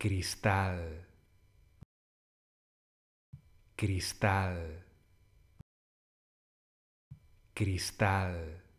cristal, cristal, cristal.